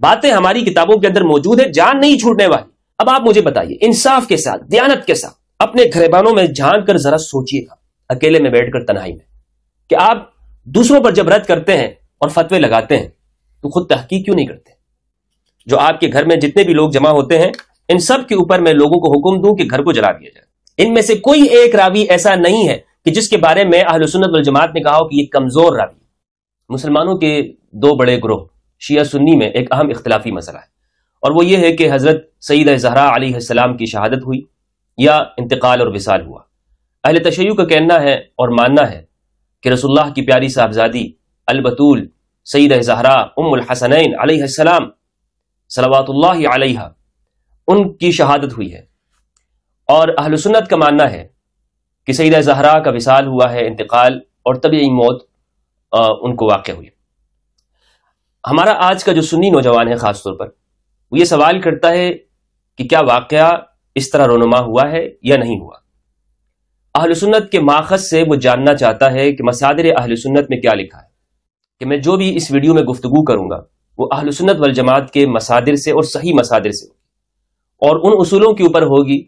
बातें हमारी किताबों के अंदर मौजूद है जान नहीं छूटने वाली अब आप मुझे बताइए इंसाफ के साथ दयानत के साथ अपने घरेबानों में झांक कर जरा सोचिएगा अकेले में बैठकर तनाई में कि आप दूसरों पर जब रद्द करते हैं और फतवे लगाते हैं तो खुद तहकीक क्यों नहीं करते जो आपके घर में जितने भी लोग जमा होते हैं इन सब के ऊपर मैं लोगों को हुक्म दूं कि घर को जला दिया जाए इनमें से कोई एक रावी ऐसा नहीं है कि जिसके बारे में अहलसनत जमात ने कहा हो कि ये कमजोर रावी मुसलमानों के दो बड़े ग्रोह शिया सुन्नी में एक अहम इख्तलाफी मसला है और वो ये है कि हज़रत सईद जहरा आसमाम की शहादत हुई या इंतकाल और विसाल हुआ अहल तशैय का कहना है और मानना है कि रसुल्लाह की प्यारी साहबजादी अलबतूल सईद जहरा हसनैन आसमाम सलावातुल्ला अलैहा उनकी शहादत हुई है और अहल सुन्नत का मानना है कि सईद जहरा का विसाल हुआ है इंतकाल और तबीयी मौत उनको वाक़ हुई हमारा आज का जो सुन्नी नौजवान है खासतौर पर वो ये सवाल करता है कि क्या वाकया इस तरह रोनुमा हुआ है या नहीं हुआ अहल सुन्नत के माखज से वो जानना चाहता है कि मसादर अहल सुन्नत में क्या लिखा है कि मैं जो भी इस वीडियो में गुफ्तगु करूंगा वो अहल सुन्नत वल जमात के मसादिर से और सही मसादर से होगी और उन उसूलों के ऊपर होगी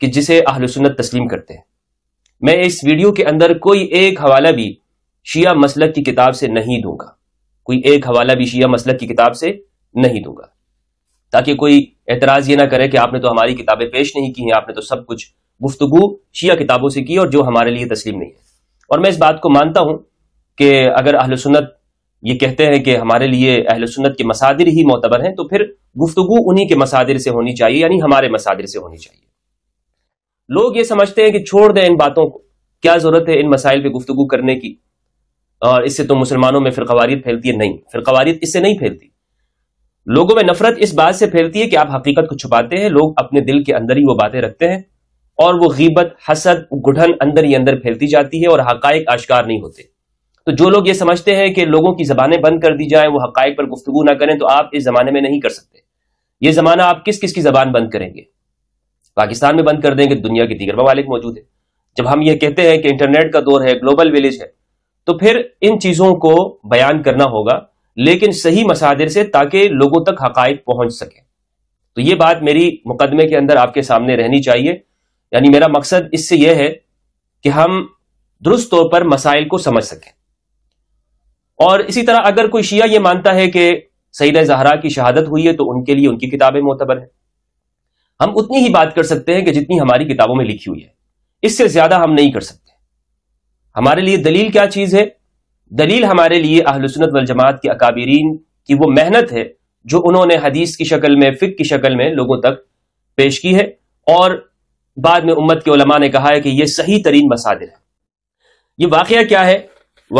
कि जिसे अहल सुन्नत तस्लीम करते हैं मैं इस वीडियो के अंदर कोई एक हवाला भी शिया मसलक की किताब से नहीं दूंगा कोई एक हवाला भी शिया मसलक की किताब से नहीं दूंगा ताकि कोई एतराज़ ये ना करे कि आपने तो हमारी किताबें पेश नहीं की हैं आपने तो सब कुछ गुफ्तगु शिया किताबों से की और जो हमारे लिए तस्लीम नहीं है और मैं इस बात को मानता हूं कि अगर अहल सुन्नत ये कहते हैं कि हमारे लिए अहल सुन्नत के मसादिर ही मोतबर हैं तो फिर गुफ्तगु उन्हीं के मसादिर से होनी चाहिए यानी हमारे मसादिर से होनी चाहिए लोग ये समझते हैं कि छोड़ दें इन बातों को क्या जरूरत है इन मसाइल पर गुफ्तु करने की और इससे तो मुसलमानों में फिरकवारीत फैलती है नहीं फिरकवारीत इससे नहीं फैलती लोगों में नफरत इस बात से फैलती है कि आप हकीकत को छुपाते हैं लोग अपने दिल के अंदर ही वो बातें रखते हैं और वो गीबत हसद गुठन अंदर ही अंदर फैलती जाती है और हकायक आश्कार नहीं होते तो जो लोग ये समझते हैं कि लोगों की जबानें बंद कर दी जाए वो हकायक पर गुफ्तु ना करें तो आप इस जमाने में नहीं कर सकते ये जमाना आप किस किस की जबान बंद करेंगे पाकिस्तान में बंद कर देंगे दुनिया के दीगर ममालिक मौजूद है जब हम ये कहते हैं कि इंटरनेट का दौर है ग्लोबल विलेज है तो फिर इन चीजों को बयान करना होगा लेकिन सही मसादिर से ताकि लोगों तक हक पहुंच सके तो ये बात मेरी मुकदमे के अंदर आपके सामने रहनी चाहिए यानी मेरा मकसद इससे यह है कि हम दुरुस्त तौर पर मसाइल को समझ सकें और इसी तरह अगर कोई शिया ये मानता है कि सईद जहरा की शहादत हुई है तो उनके लिए उनकी किताबें मोतबर हैं हम उतनी ही बात कर सकते हैं कि जितनी हमारी किताबों में लिखी हुई है इससे ज्यादा हम नहीं कर सकते हमारे लिए दलील क्या चीज है दलील हमारे लिए अहलसनत वल जमात के अकाबरीन की वो मेहनत है जो उन्होंने हदीस की शक्ल में फ़िक की शक्ल में लोगों तक पेश की है और बाद में उम्मत के उलमा ने कहा है कि यह सही तरीन मसादिर है ये वाक़ क्या है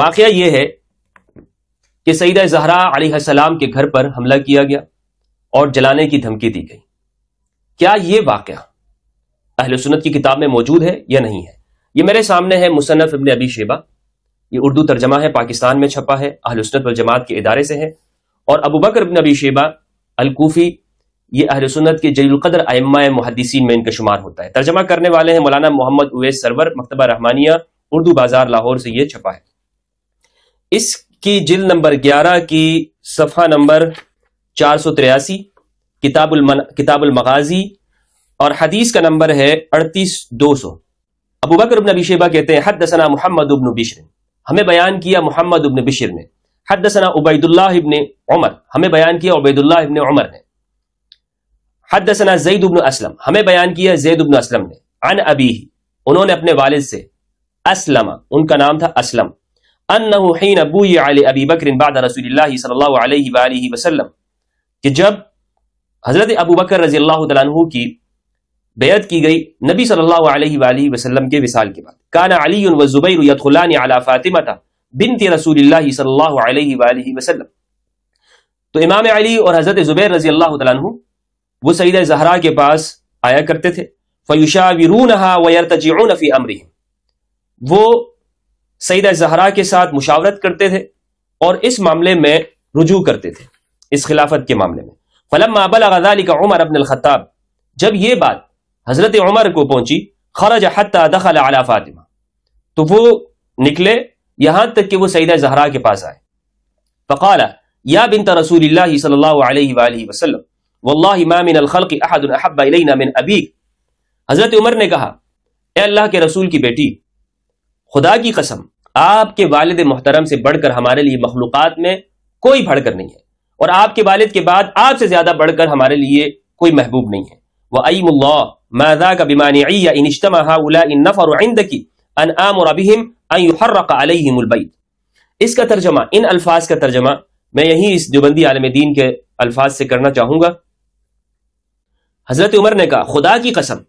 वाक़ ये है कि सईद जहरा सलाम के घर पर हमला किया गया और जलाने की धमकी दी गई क्या ये वाक़ अहल सुन्नत की किताब में मौजूद है या नहीं है ये मेरे सामने है मुसनफ इबन अबी शेबा ये उर्दू तर्जमा है पाकिस्तान में छपा है अहलसनत वजमात के इदारे से है और अबू बकर इबन अबी शेबा अलकूफ़ी ये अहलसनत के जयलकदर आयमा मुहदसिन में इनका शुमार होता है तर्जमा करने वाले हैं मौलाना मोहम्मद उवैस सरवर मकतबा रहमानिया उर्दू बाजार लाहौर से ये छपा है इसकी जिल नंबर ग्यारह की सफ़ा नंबर चार सौ तिरासी किताबुल किताबुल मगाजी और हदीस का नंबर है अड़तीस दो सौ अबू बकर अबन अबीशेबा कहते हैं हद दसना मोहम्मद उबन बिशर हमें बयान किया मोहम्मद उबन बिशर ने हद दसना उबैदुल्ला इबन उमर हमें बयान किया उबैदुल्ला इबन उमर ने हद दसना जईद उबन असलम हमें बयान किया जैद उबन असलम ने अन अबी उन्होंने अपने वालिद से असलम उनका नाम था असलम अन्नहीन अबू अबी बकर बाद रसूल सल्ला वसलम कि जब हज़रत अबू बकर रजी अल्लाह की बेयत की गई नबी सल्लल्लाहु अलैहि वसल्लम के विसाल के बाद काना अली व जुबैर यदखुलान अला फातिमा बिनत रसूलुल्लाह सल्लल्लाहु अलैहि वसल्लम तो इमाम अली और हज़रत ज़ुबैर रजी अल्लाह तु वो सईद जहरा के पास आया करते थे फ़युशा व वयरतजून फ़ी अमरिह वो सईद जहरा के साथ मुशावरत करते थे और इस मामले में रुजू करते थे इस खिलाफत के मामले में फलम माबल गजाली का उमर अबन ख़त्ताब जब ये बात हजरत उमर को पहुंची खरज दखल अला फातिमा तो वो निकले यहां तक कि वो सईद जहरा के पास आए फ़काला या बिन रसूल हजरत उमर ने कहा अल्लाह के रसूल की बेटी खुदा की कसम आपके वालद मोहतरम से बढ़कर हमारे लिए मखलूक में कोई भड़कर नहीं है और आपके वालद के बाद आपसे ज्यादा बढ़कर हमारे लिए कोई महबूब नहीं है वह अईमुल्ला माजा का बिमानी इनिश्तमा हाउला इन नफर आइंदकी अन आमर अबिहिम अयुहर्रक अलहिमुलबैत इसका तर्जमा इन अल्फाज का तर्जमा मैं यही इस देवबंदी आलम दीन के अल्फाज से करना चाहूंगा हजरत उमर ने कहा खुदा की कसम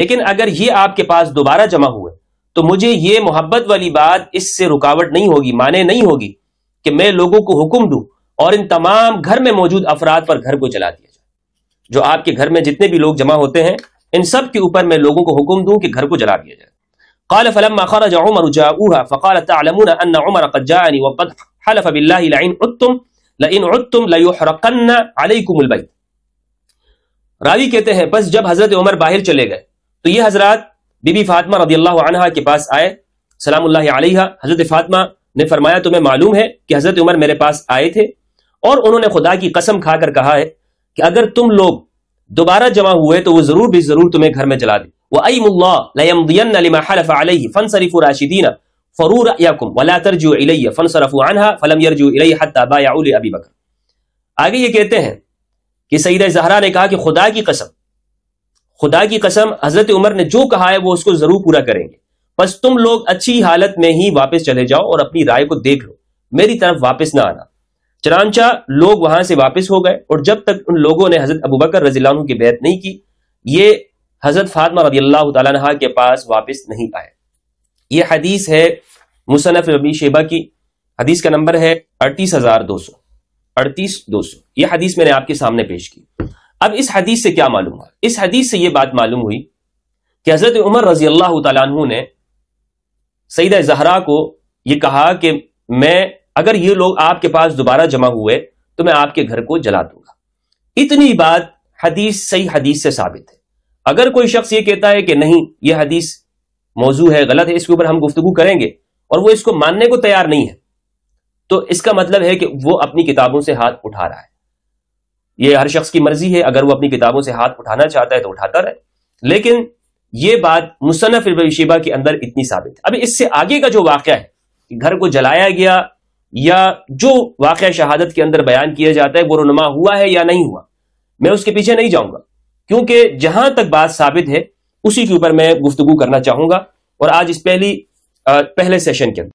लेकिन अगर ये आपके पास दोबारा जमा हुए तो मुझे ये मोहब्बत वाली बात इससे रुकावट नहीं होगी माने नहीं होगी कि मैं लोगों को हुक्म दू और इन तमाम घर में मौजूद अफराद पर घर को चला दिया जाए जो आपके घर में जितने भी लोग जमा होते हैं इन सब के ऊपर मैं लोगों को हुक्म दूं कि घर को जला दिया जाए قال فلما خرج عمر جاءوها فقال تعلمون أن عمر قد جاءني وقد حلف بالله لئن عدتم لئن عدتم ليحرقن عليكم البيت रावी कहते हैं बस जब हजरत उमर बाहर चले गए तो ये हजरत बीबी फातिमा रदी अल्लाह अनहा के पास आए सलाम हजरत फातिमा ने फरमाया तुम्हें मालूम है कि हजरत उमर मेरे पास आए थे और उन्होंने खुदा की कसम खाकर कहा है कि अगर तुम लोग दोबारा जमा हुए तो वो जरूर भी जरूर तुम्हें घर में जला दे आगे ये कहते हैं कि सईद जहरा ने कहा कि खुदा की कसम खुदा की कसम हजरत उमर ने जो कहा है वो उसको जरूर पूरा करेंगे बस तुम लोग अच्छी हालत में ही वापस चले जाओ और अपनी राय को देख लो मेरी तरफ वापस ना आना चरानचा लोग वहां से वापस हो गए और जब तक उन लोगों ने हजरत अबू बकर रजील्ला की बैत नहीं की ये हजरत फातमा रजी अल्लाह तहा के पास वापस नहीं आए ये हदीस है मुसनफ रबी शेबा की हदीस का नंबर है अड़तीस हजार दो सौ अड़तीस दो सौ यह हदीस मैंने आपके सामने पेश की अब इस हदीस से क्या मालूम हुआ इस हदीस से यह बात मालूम हुई कि हजरत उमर रजी अल्लाह तु ने सईद जहरा को यह कहा कि मैं अगर ये लोग आपके पास दोबारा जमा हुए तो मैं आपके घर को जला दूंगा इतनी बात हदीस सही हदीस से साबित है अगर कोई शख्स ये कहता है कि नहीं यह हदीस मौजू है गलत है इसके ऊपर हम गुफ्तु करेंगे और वो इसको मानने को तैयार नहीं है तो इसका मतलब है कि वो अपनी किताबों से हाथ उठा रहा है ये हर शख्स की मर्जी है अगर वो अपनी किताबों से हाथ उठाना चाहता है तो उठाता रहे लेकिन ये बात मुसनफ शिबा के अंदर इतनी साबित है अभी इससे आगे का जो वाक़ है घर को जलाया गया या जो वाक़ शहादत के अंदर बयान किया जाता है वो रुनमा हुआ है या नहीं हुआ मैं उसके पीछे नहीं जाऊंगा क्योंकि जहां तक बात साबित है उसी के ऊपर मैं गुफ्तगु करना चाहूंगा और आज इस पहली पहले सेशन के अंदर